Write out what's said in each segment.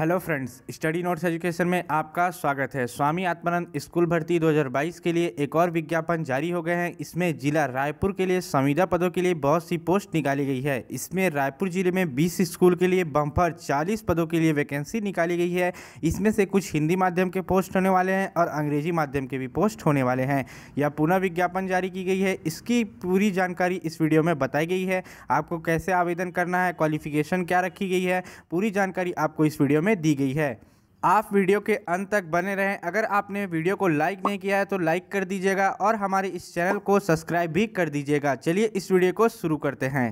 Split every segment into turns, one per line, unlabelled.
hello friends study notes education में आपका स्वागत है स्वामी आत्मानंद स्कूल भर्ती 2022 के लिए एक और विज्ञापन जारी हो गए हैं इसमें जिला रायपुर के लिए संविदा पदों के लिए बहुत सी पोस्ट निकाली गई है इसमें रायपुर जिले में 20 स्कूल के लिए बम्फर 40 पदों के लिए वैकेंसी निकाली गई है इसमें से कुछ हिंदी माध्यम के पोस्ट होने वाले हैं और अंग्रेजी माध्यम के भी पोस्ट होने वाले हैं यह पुनः विज्ञापन जारी की गई है इसकी पूरी जानकारी इस वीडियो में बताई गई है आपको कैसे आवेदन करना है क्वालिफिकेशन क्या रखी गई है पूरी जानकारी आपको इस वीडियो में में दी गई है आप वीडियो के अंत तक बने रहें अगर आपने वीडियो को लाइक नहीं किया है तो लाइक कर दीजिएगा और हमारे इस चैनल को सब्सक्राइब भी कर दीजिएगा चलिए इस वीडियो को शुरू करते हैं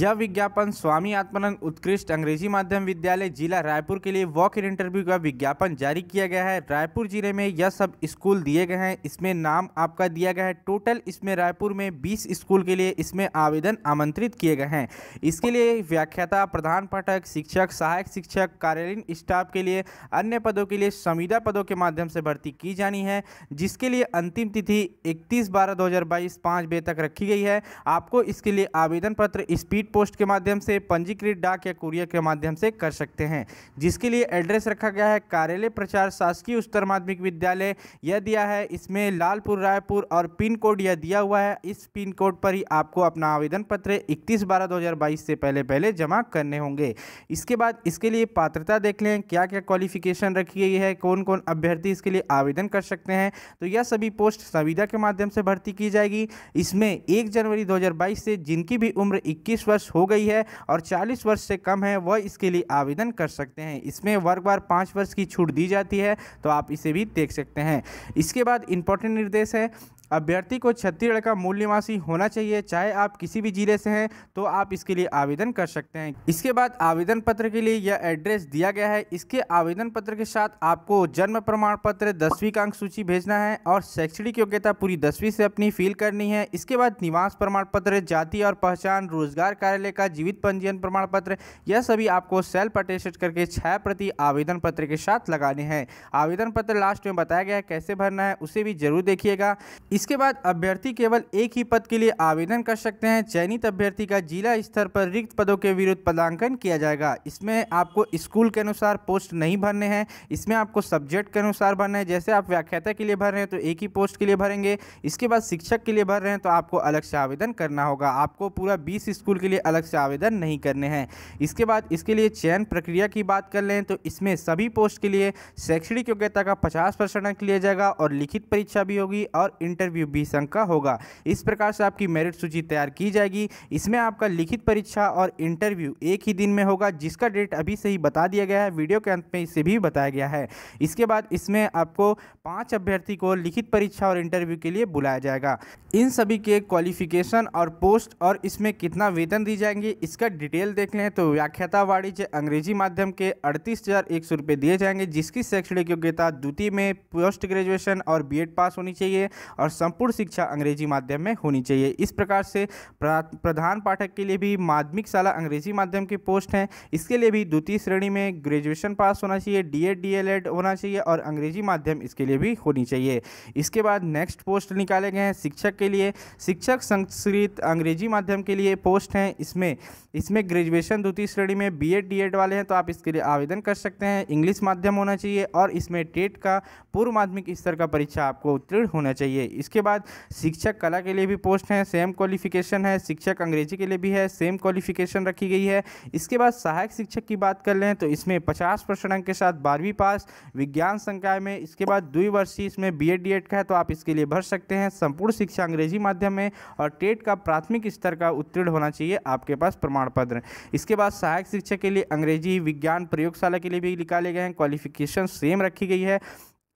यह विज्ञापन स्वामी आत्मानंद उत्कृष्ट अंग्रेजी माध्यम विद्यालय जिला रायपुर के लिए वॉक इन इंटरव्यू का विज्ञापन जारी किया गया है रायपुर जिले में यह सब स्कूल दिए गए हैं इसमें नाम आपका दिया गया है टोटल इसमें रायपुर में 20 स्कूल के लिए इसमें आवेदन आमंत्रित किए गए हैं इसके लिए व्याख्याता प्रधान पाठक शिक्षक सहायक शिक्षक कार्यालयीन स्टाफ के लिए अन्य पदों के लिए संविदा पदों के माध्यम से भर्ती की जानी है जिसके लिए अंतिम तिथि इकतीस बारह दो हज़ार बजे तक रखी गई है आपको इसके लिए आवेदन पत्र स्पीड पोस्ट के माध्यम से पंजीकृत डाक या कुरियर के माध्यम से कर सकते हैं जिसके लिए एड्रेस रखा गया है कार्यालय प्रचार शासकीय उच्चतर माध्यमिक विद्यालय यह दिया है इसमें लालपुर रायपुर और पिन कोड यह दिया हुआ है इस पिन कोड पर ही आपको अपना आवेदन पत्र इकतीस बारह दो से पहले पहले जमा करने होंगे इसके बाद इसके लिए पात्रता देख लें क्या क्या क्वालिफिकेशन रखी गई है कौन कौन अभ्यर्थी इसके लिए आवेदन कर सकते हैं तो यह सभी पोस्ट संविदा के माध्यम से भर्ती की जाएगी इसमें एक जनवरी 2022 से जिनकी भी उम्र 21 वर्ष वर्ष हो गई है और चालीस वर्ष से कम है वह इसके लिए आवेदन कर सकते हैं इसमें वर्ग बार पाँच वर्ष की छूट दी जाती है तो आप इसे भी देख सकते हैं इसके बाद इंपॉर्टेंट निर्देश है अभ्यर्थी को छत्तीसगढ़ का मूल निवासी होना चाहिए चाहे आप किसी भी जिले से हैं तो आप इसके लिए आवेदन कर सकते हैं इसके बाद आवेदन पत्र के लिए यह एड्रेस दिया गया है इसके आवेदन पत्र के साथ आपको जन्म प्रमाण पत्र दसवीं का अंक सूची भेजना है और शैक्षणिक योग्यता पूरी दसवीं से अपनी फील करनी है इसके बाद निवास प्रमाण पत्र जाति और पहचान रोजगार कार्यालय का जीवित पंजीयन प्रमाण पत्र यह सभी आपको सेल्फ अटेस्ट करके छह प्रति आवेदन पत्र के साथ लगाने हैं आवेदन पत्र लास्ट में बताया गया है कैसे भरना है उसे भी जरूर देखिएगा इस इसके बाद अभ्यर्थी केवल एक ही पद के लिए आवेदन कर सकते हैं चयनित अभ्यर्थी का जिला स्तर पर रिक्त पदों के विरुद्ध पदांकन किया जाएगा इसमें आपको स्कूल के अनुसार पोस्ट नहीं भरने हैं इसमें आपको सब्जेक्ट के अनुसार भरना है जैसे आप व्याख्याता के लिए भर रहे हैं तो एक ही पोस्ट के लिए भरेंगे इसके बाद शिक्षक के लिए भर रहे हैं तो आपको अलग से आवेदन करना होगा आपको पूरा बीस स्कूल के लिए अलग से आवेदन नहीं करने हैं इसके बाद इसके लिए चयन प्रक्रिया की बात कर लें तो इसमें सभी पोस्ट के लिए शैक्षणिक योग्यता का पचास परसेंट लिया जाएगा और लिखित परीक्षा भी होगी और इंटर इंटरव्यू बीस अंक का होगा इस प्रकार से आपकी मेरिट सूची तैयार की जाएगी इसमें आपका लिखित परीक्षा और इंटरव्यू एक ही दिन में होगा जिसका डेट अभी से ही बता दिया गया है वीडियो के अंत में इसे भी बताया गया है इसके बाद इसमें आपको पाँच अभ्यर्थी को लिखित परीक्षा और इंटरव्यू के लिए बुलाया जाएगा इन सभी के क्वालिफिकेशन और पोस्ट और इसमें कितना वेतन दी जाएंगी इसका डिटेल देख लें तो व्याख्याता वाणिज्य अंग्रेजी माध्यम के अड़तीस हज़ार एक सौ रुपये दिए जाएंगे जिसकी शैक्षणिक योग्यता द्वितीय में पोस्ट ग्रेजुएशन और बीएड पास होनी चाहिए और संपूर्ण शिक्षा अंग्रेजी माध्यम में होनी चाहिए इस प्रकार से प्रधान पाठक के लिए भी माध्यमिक शाला अंग्रेजी माध्यम की पोस्ट हैं इसके लिए भी द्वितीय श्रेणी में ग्रेजुएशन पास होना चाहिए D Ed D El Ed होना चाहिए और अंग्रेजी माध्यम इसके लिए भी होनी चाहिए इसके बाद नेक्स्ट पोस्ट निकाले गए हैं शिक्षक के लिए शिक्षक संस्कृत अंग्रेजी माध्यम के लिए पोस्ट हैं इसमें इसमें ग्रेजुएशन द्वितीय श्रेणी में बी एड डी एड वाले हैं तो आप इसके लिए आवेदन कर सकते हैं इंग्लिश माध्यम होना चाहिए और इसमें टेट का पूर्व माध्यमिक स्तर का परीक्षा आपको उत्तीर्ण होना चाहिए इस इसके बाद शिक्षक कला के लिए भी पोस्ट हैं सेम क्वालिफिकेशन है शिक्षक अंग्रेजी के लिए भी है सेम क्वालिफिकेशन रखी गई है इसके बाद सहायक शिक्षक की बात कर लें तो इसमें पचास परसेंट अंक के साथ बारहवीं पास विज्ञान संकाय में इसके बाद द्विवर्षीय इसमें बी एड डी एड का है तो आप इसके लिए भर सकते हैं संपूर्ण शिक्षा अंग्रेजी माध्यम में और टेट का प्राथमिक स्तर का उत्तीर्ण होना चाहिए आपके पास प्रमाण पत्र इसके बाद सहायक शिक्षक के लिए अंग्रेजी विज्ञान प्रयोगशाला के लिए भी निकाले गए हैं क्वालिफिकेशन सेम रखी गई है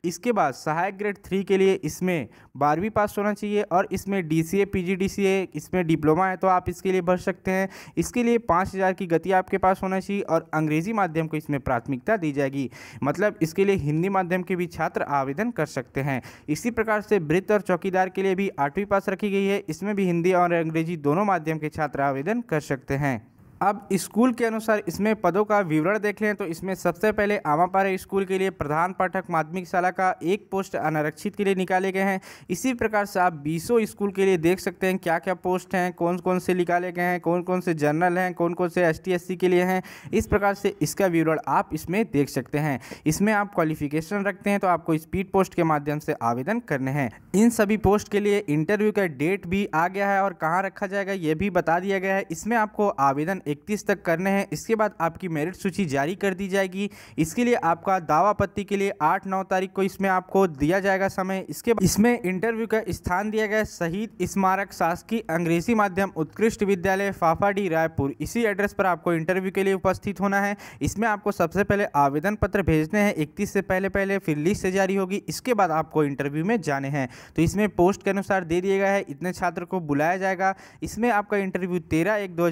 इसके बाद सहायक ग्रेड थ्री के लिए इसमें बारहवीं पास होना चाहिए और इसमें D C A P G D C A इसमें डिप्लोमा है तो आप इसके लिए भर सकते हैं इसके लिए पाँच हज़ार की गति आपके पास होना चाहिए और अंग्रेज़ी माध्यम को इसमें प्राथमिकता दी जाएगी मतलब इसके लिए हिंदी माध्यम के भी छात्र आवेदन कर सकते हैं इसी प्रकार से वृत्त और चौकीदार के लिए भी आठवीं पास रखी गई है इसमें भी हिंदी और अंग्रेजी दोनों माध्यम के छात्र आवेदन कर सकते हैं अब स्कूल के अनुसार इसमें पदों का विवरण देख लें तो इसमें सबसे पहले आमापारा स्कूल के लिए प्रधान पाठक माध्यमिक शाला का एक पोस्ट अनारक्षित के लिए निकाले गए हैं इसी प्रकार से आप बीसों स्कूल के लिए देख सकते हैं क्या क्या पोस्ट हैं कौन कौन से निकाले गए हैं कौन कौन से जर्नल हैं कौन कौन से एस टी के लिए हैं इस प्रकार से इसका विवरण आप इसमें देख सकते हैं इसमें आप क्वालिफिकेशन रखते हैं तो आपको स्पीड पोस्ट के माध्यम से आवेदन करने हैं इन सभी पोस्ट के लिए इंटरव्यू का डेट भी आ गया है और कहाँ रखा जाएगा ये भी बता दिया गया है इसमें आपको आवेदन 31 तक करने हैं इसके बाद आपकी मेरिट सूची जारी कर दी जाएगी इसके लिए आपका दावा पत्ति के लिए आठ नौ तारीख को इसमें आपको दिया जाएगा समय इसके इसमें इंटरव्यू का स्थान दिया गया शहीद स्मारक शासकीय अंग्रेजी माध्यम उत्कृष्ट विद्यालय फाफाडी रायपुर इसी एड्रेस पर आपको इंटरव्यू के लिए उपस्थित होना है इसमें आपको सबसे पहले आवेदन पत्र भेजने हैं इकतीस से पहले पहले फिर लिस्ट से जारी होगी इसके बाद आपको इंटरव्यू में जाने हैं तो इसमें पोस्ट के अनुसार दे दिया गया है इतने छात्र को बुलाया जाएगा इसमें आपका इंटरव्यू तेरह एक दो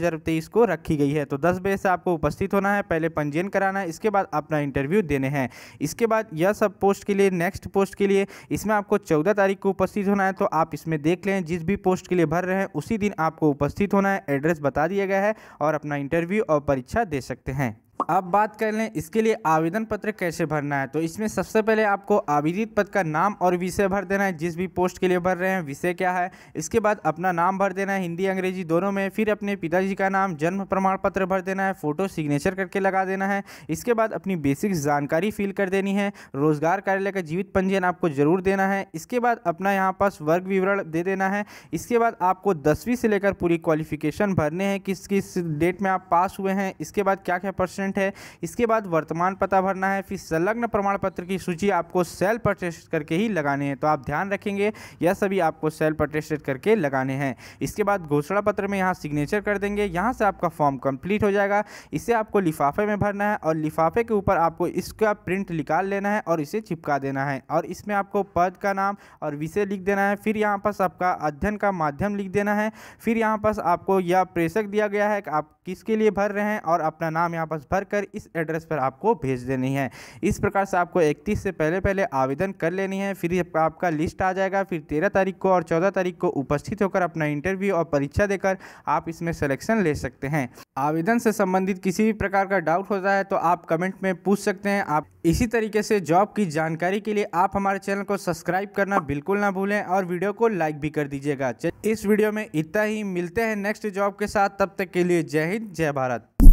को रख रखी गई है तो दस बजे से आपको उपस्थित होना है पहले पंजीयन कराना है इसके बाद अपना इंटरव्यू देने हैं इसके बाद यह सब पोस्ट के लिए नेक्स्ट पोस्ट के लिए इसमें आपको चौदह तारीख को उपस्थित होना है तो आप इसमें देख लें जिस भी पोस्ट के लिए भर रहे हैं उसी दिन आपको उपस्थित होना है एड्रेस बता दिया गया है और अपना इंटरव्यू और परीक्षा दे सकते हैं अब बात कर लें इसके लिए आवेदन पत्र कैसे भरना है तो इसमें सबसे पहले आपको आवेदित पद का नाम और विषय भर देना है जिस भी पोस्ट के लिए भर रहे हैं विषय क्या है इसके बाद अपना नाम भर देना है हिंदी अंग्रेजी दोनों में फिर अपने पिताजी का नाम जन्म प्रमाण पत्र भर देना है फ़ोटो सिग्नेचर करके लगा देना है इसके बाद अपनी बेसिक जानकारी फिल कर देनी है रोजगार कार्यालय का जीवित पंजीयन आपको ज़रूर देना है इसके बाद अपना यहाँ पास वर्ग विवरण दे देना है इसके बाद आपको दसवीं से लेकर पूरी क्वालिफिकेशन भरने हैं किस किस डेट में आप पास हुए हैं इसके बाद क्या क्या परसेंट परसेंट है इसके बाद वर्तमान पता भरना है फिर संलग्न प्रमाण पत्र की सूची आपको सेल पर टेस्ट करके ही लगाने हैं तो आप ध्यान रखेंगे यह सभी आपको सेल पर टेस्टेड करके लगाने हैं इसके बाद घोषणा पत्र में यहाँ सिग्नेचर कर देंगे यहाँ से आपका फॉर्म कंप्लीट हो जाएगा इसे आपको लिफाफे में भरना है और लिफाफे के ऊपर आपको इसका प्रिंट निकाल लेना है और इसे चिपका देना है और इसमें आपको पद का नाम और विषय लिख देना है फिर यहाँ पास आपका अध्ययन का माध्यम लिख देना है फिर यहाँ पास आपको यह प्रेषक दिया गया है कि आप किसके लिए भर रहे हैं और अपना नाम यहाँ पर भर कर इस एड्रेस पर आपको भेज देनी है इस प्रकार से आपको 31 से पहले पहले आवेदन कर लेनी है फिर आपका लिस्ट आ जाएगा फिर 13 तारीख को और 14 तारीख को उपस्थित होकर अपना इंटरव्यू और परीक्षा देकर आप इसमें सिलेक्शन ले सकते हैं आवेदन से संबंधित किसी भी प्रकार का डाउट होता है तो आप कमेंट में पूछ सकते हैं आप इसी तरीके से जॉब की जानकारी के लिए आप हमारे चैनल को सब्सक्राइब करना बिल्कुल ना भूलें और वीडियो को लाइक भी कर दीजिएगा इस वीडियो में इतना ही मिलते हैं नेक्स्ट जॉब के साथ तब तक के लिए जय हिंद जय भारत